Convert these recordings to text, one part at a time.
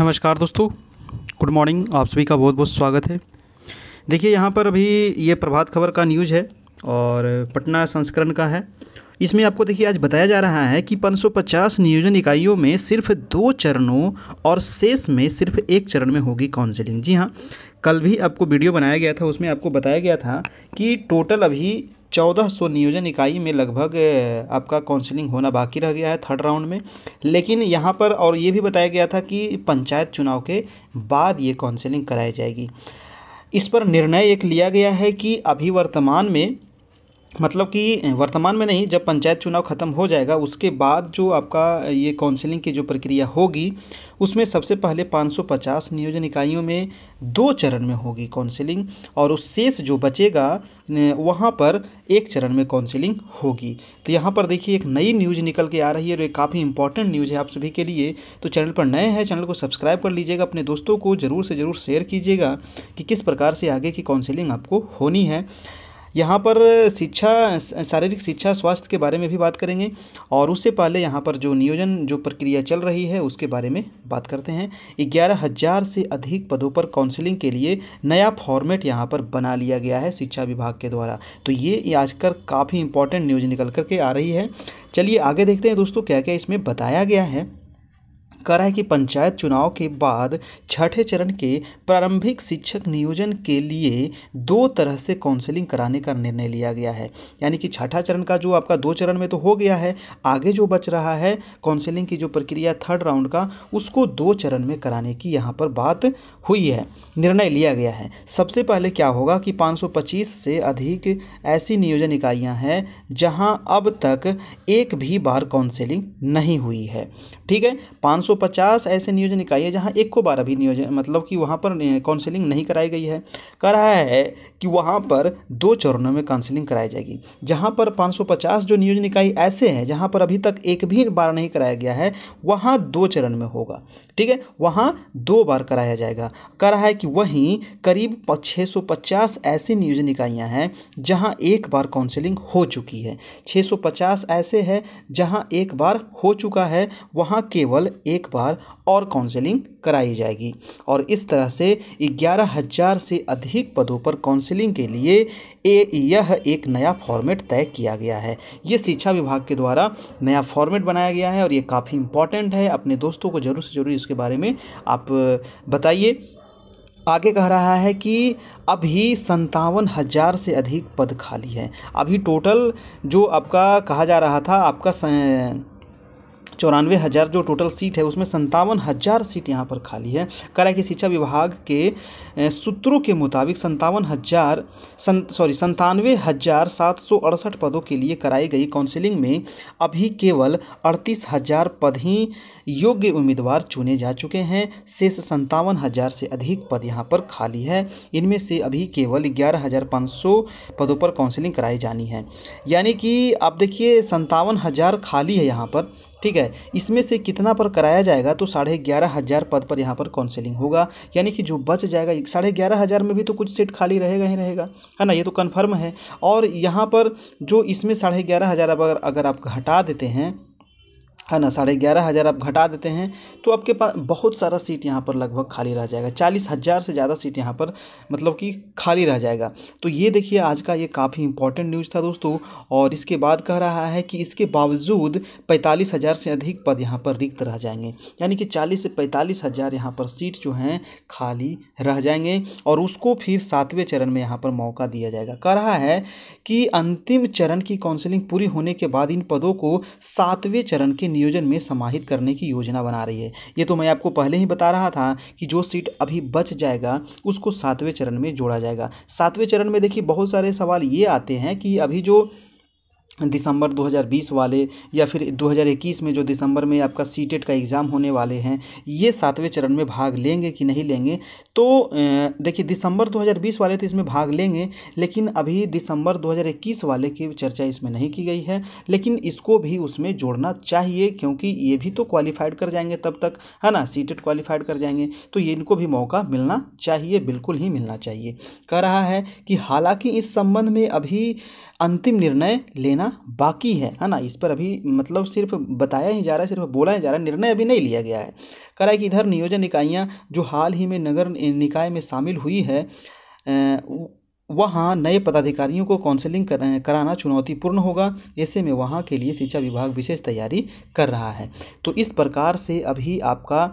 नमस्कार दोस्तों good morning आप सभी का बहुत बहुत स्वागत है देखिए यहाँ पर अभी ये प्रभात खबर का न्यूज़ है और पटना संस्करण का है इसमें आपको देखिए आज बताया जा रहा है कि 550 नियोजन इकाइयों में सिर्फ दो चरणों और शेष में सिर्फ एक चरण में होगी काउंसिलिंग जी हाँ कल भी आपको वीडियो बनाया गया था उसमें आपको बताया गया था कि टोटल अभी चौदह सौ नियोजन इकाई में लगभग आपका काउंसलिंग होना बाकी रह गया है थर्ड राउंड में लेकिन यहाँ पर और ये भी बताया गया था कि पंचायत चुनाव के बाद ये काउंसलिंग कराई जाएगी इस पर निर्णय एक लिया गया है कि अभी वर्तमान में मतलब कि वर्तमान में नहीं जब पंचायत चुनाव ख़त्म हो जाएगा उसके बाद जो आपका ये काउंसलिंग की जो प्रक्रिया होगी उसमें सबसे पहले 550 नियोजन इकाइयों में दो चरण में होगी काउंसलिंग और उस शेष जो बचेगा वहाँ पर एक चरण में काउंसलिंग होगी तो यहाँ पर देखिए एक नई न्यूज़ निकल के आ रही है और एक काफ़ी इंपॉर्टेंट न्यूज़ है आप सभी के लिए तो चैनल पर नए हैं चैनल को सब्सक्राइब कर लीजिएगा अपने दोस्तों को ज़रूर से ज़रूर शेयर कीजिएगा कि किस प्रकार से आगे की काउंसिलिंग आपको होनी है यहाँ पर शिक्षा शारीरिक शिक्षा स्वास्थ्य के बारे में भी बात करेंगे और उससे पहले यहाँ पर जो नियोजन जो प्रक्रिया चल रही है उसके बारे में बात करते हैं ग्यारह हज़ार से अधिक पदों पर काउंसलिंग के लिए नया फॉर्मेट यहाँ पर बना लिया गया है शिक्षा विभाग के द्वारा तो ये आजकल काफ़ी इंपॉर्टेंट न्यूज निकल करके आ रही है चलिए आगे देखते हैं दोस्तों क्या क्या इसमें बताया गया है कह रहा है कि पंचायत चुनाव के बाद छठे चरण के प्रारंभिक शिक्षक नियोजन के लिए दो तरह से काउंसलिंग कराने का निर्णय लिया गया है यानी कि छठा चरण का जो आपका दो चरण में तो हो गया है आगे जो बच रहा है काउंसलिंग की जो प्रक्रिया थर्ड राउंड का उसको दो चरण में कराने की यहाँ पर बात हुई है निर्णय लिया गया है सबसे पहले क्या होगा कि पाँच से अधिक ऐसी नियोजन इकाइयाँ हैं जहाँ अब तक एक भी बार काउंसिलिंग नहीं हुई है ठीक है पाँच 250 ऐसे नियोजन इकाई है जहाँ एक को बारह भी नियोजन मतलब कि वहाँ पर काउंसिलिंग नहीं कराई गई है कह रहा है कि वहाँ पर दो चरणों में काउंसिलिंग कराई जाएगी जहाँ पर 550 जो नियोजन इकाई ऐसे हैं जहाँ पर अभी तक एक भी बार नहीं कराया गया है वहाँ दो चरण में होगा ठीक है वहाँ दो बार कराया जाएगा कह रहा है कि वहीं करीब छः ऐसी नियोजन इकाइयाँ हैं जहाँ एक बार काउंसिलिंग हो चुकी है छः ऐसे है जहाँ एक बार हो चुका है वहाँ केवल एक एक बार और काउंसलिंग कराई जाएगी और इस तरह से ग्यारह हजार से अधिक पदों पर काउंसलिंग के लिए ए यह एक नया फॉर्मेट तय किया गया है ये शिक्षा विभाग के द्वारा नया फॉर्मेट बनाया गया है और ये काफ़ी इंपॉर्टेंट है अपने दोस्तों को ज़रूर से ज़रूर इसके बारे में आप बताइए आगे कह रहा है कि अभी संतावन हज़ार से अधिक पद खाली हैं अभी टोटल जो आपका कहा जा रहा था आपका चौरानवे हज़ार जो टोटल सीट है उसमें संतावन हज़ार सीट यहाँ पर खाली है कला की शिक्षा विभाग के सूत्रों के मुताबिक संतावन हज़ार सं, सॉरी संतानवे हज़ार सात सौ अड़सठ पदों के लिए कराई गई काउंसिलिंग में अभी केवल अड़तीस हज़ार पद ही योग्य उम्मीदवार चुने जा चुके हैं शेष संतावन हज़ार से अधिक पद यहाँ पर खाली है इनमें से अभी केवल ग्यारह हज़ार पाँच सौ पदों पर काउंसिलिंग कराई जानी है यानी कि आप देखिए संतावन हज़ार खाली है यहाँ पर ठीक है इसमें से कितना पर कराया जाएगा तो साढ़े ग्यारह हज़ार पद पर यहाँ पर काउंसिलिंग होगा यानी कि जो बच जाएगा साढ़े ग्यारह हज़ार में भी तो कुछ सीट खाली रहेगा ही रहेगा है ना ये तो कन्फर्म है और यहाँ पर जो इसमें साढ़े ग्यारह हज़ार अगर अगर आप घटा देते हैं है ना साढ़े ग्यारह हज़ार आप घटा देते हैं तो आपके पास बहुत सारा सीट यहाँ पर लगभग खाली रह जाएगा चालीस हज़ार से ज़्यादा सीट यहाँ पर मतलब कि खाली रह जाएगा तो ये देखिए आज का ये काफ़ी इंपॉर्टेंट न्यूज़ था दोस्तों और इसके बाद कह रहा है कि इसके बावजूद पैंतालीस हज़ार से अधिक पद यहाँ पर रिक्त रह जाएंगे यानी कि चालीस से पैंतालीस हज़ार यहाँ पर सीट जो हैं खाली रह जाएंगे और उसको फिर सातवें चरण में यहाँ पर मौका दिया जाएगा कह रहा है कि अंतिम चरण की काउंसिलिंग पूरी होने के बाद इन पदों को सातवें चरण के नियोजन में समाहित करने की योजना बना रही है ये तो मैं आपको पहले ही बता रहा था कि जो सीट अभी बच जाएगा उसको सातवें चरण में जोड़ा जाएगा सातवें चरण में देखिए बहुत सारे सवाल ये आते हैं कि अभी जो दिसंबर 2020 वाले या फिर 2021 में जो दिसंबर में आपका सी e का एग्ज़ाम होने वाले हैं ये सातवें चरण में भाग लेंगे कि नहीं लेंगे तो देखिए दिसंबर 2020 वाले तो इसमें भाग लेंगे लेकिन अभी दिसंबर 2021 वाले की चर्चा इसमें नहीं की गई है लेकिन इसको भी उसमें जोड़ना चाहिए क्योंकि ये भी तो क्वालिफाइड कर जाएंगे तब तक है ना सी क्वालिफाइड e कर जाएंगे तो ये इनको भी मौका मिलना चाहिए बिल्कुल ही मिलना चाहिए कह रहा है कि हालाँकि इस संबंध में अभी अंतिम निर्णय लेना बाकी है है ना इस पर अभी मतलब सिर्फ बताया ही जा रहा है सिर्फ बोला ही जा रहा है निर्णय अभी नहीं लिया गया है कह रहा है कि इधर नियोजन इकाइयाँ जो हाल ही में नगर निकाय में शामिल हुई है वहाँ नए पदाधिकारियों को काउंसलिंग कराना चुनौतीपूर्ण होगा ऐसे में वहाँ के लिए शिक्षा विभाग विशेष तैयारी कर रहा है तो इस प्रकार से अभी आपका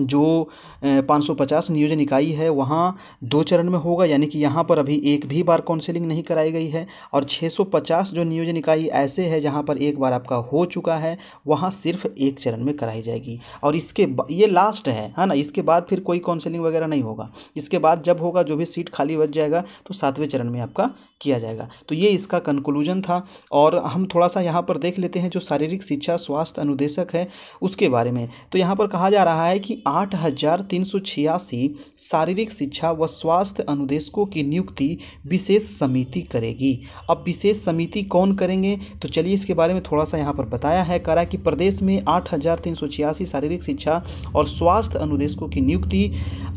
जो पाँच सौ पचास नियोजन इकाई है वहाँ दो चरण में होगा यानी कि यहाँ पर अभी एक भी बार काउंसिलिंग नहीं कराई गई है और छः सौ पचास जो नियोजन इकाई ऐसे है जहाँ पर एक बार आपका हो चुका है वहाँ सिर्फ एक चरण में कराई जाएगी और इसके ये लास्ट है है ना इसके बाद फिर कोई काउंसिलिंग वगैरह नहीं होगा इसके बाद जब होगा जो भी सीट खाली बच जाएगा तो सातवें चरण में आपका किया जाएगा तो ये इसका कंक्लूजन था और हम थोड़ा सा यहाँ पर देख लेते हैं जो शारीरिक शिक्षा स्वास्थ्य अनुदेशक है उसके बारे में तो यहाँ पर कहा जा रहा है कि आठ हजार तीन सौ छियासी शारीरिक शिक्षा व स्वास्थ्य अनुदेशकों की नियुक्ति विशेष समिति करेगी अब विशेष समिति कौन करेंगे तो चलिए इसके बारे में थोड़ा सा यहाँ पर बताया है करा कि प्रदेश में आठ हजार तीन सौ छियासी शारीरिक शिक्षा और स्वास्थ्य अनुदेशकों की नियुक्ति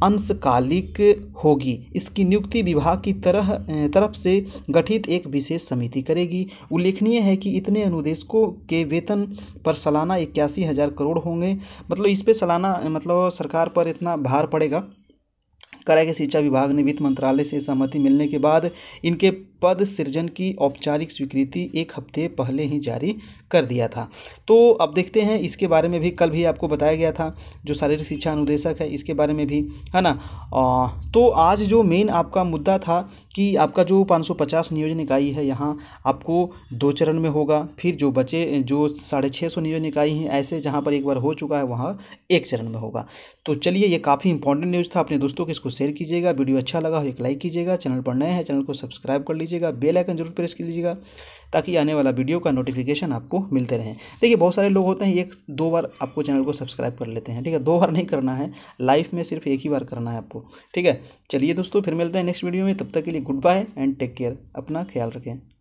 अंशकालिक होगी इसकी नियुक्ति विभाग की तरह तरफ से गठित एक विशेष समिति करेगी उल्लेखनीय है कि इतने अनुदेशकों के वेतन पर सालाना इक्यासी हज़ार करोड़ होंगे मतलब इस पर सालाना मतलब सरकार पर इतना भार पड़ेगा कराया शिक्षा विभाग ने वित्त मंत्रालय से सहमति मिलने के बाद इनके पद सृजन की औपचारिक स्वीकृति एक हफ्ते पहले ही जारी कर दिया था तो अब देखते हैं इसके बारे में भी कल भी आपको बताया गया था जो शारीरिक शिक्षा अनुदेशक है इसके बारे में भी है ना आ, तो आज जो मेन आपका मुद्दा था कि आपका जो 550 नियोजन इकाई है यहाँ आपको दो चरण में होगा फिर जो बचे जो साढ़े छः सौ नियोजन इकाई हैं ऐसे जहाँ पर एक बार हो चुका है वहाँ एक चरण में होगा तो चलिए ये काफ़ी इंपॉर्टेंट न्यूज़ था अपने दोस्तों को इसको शेयर कीजिएगा वीडियो अच्छा लगा हो एक लाइक कीजिएगा चैनल पर नए हैं चैनल को सब्सक्राइब कर लीजिए लीजिएगा बेल आइकन जरूर प्रेस कर लीजिएगा ताकि आने वाला वीडियो का नोटिफिकेशन आपको मिलते रहे देखिए बहुत सारे लोग होते हैं एक दो बार आपको चैनल को सब्सक्राइब कर लेते हैं ठीक है दो बार नहीं करना है लाइफ में सिर्फ एक ही बार करना है आपको ठीक है चलिए दोस्तों फिर मिलते हैं नेक्स्ट वीडियो में तब तक के लिए good bye and take care अपना ख्याल रखें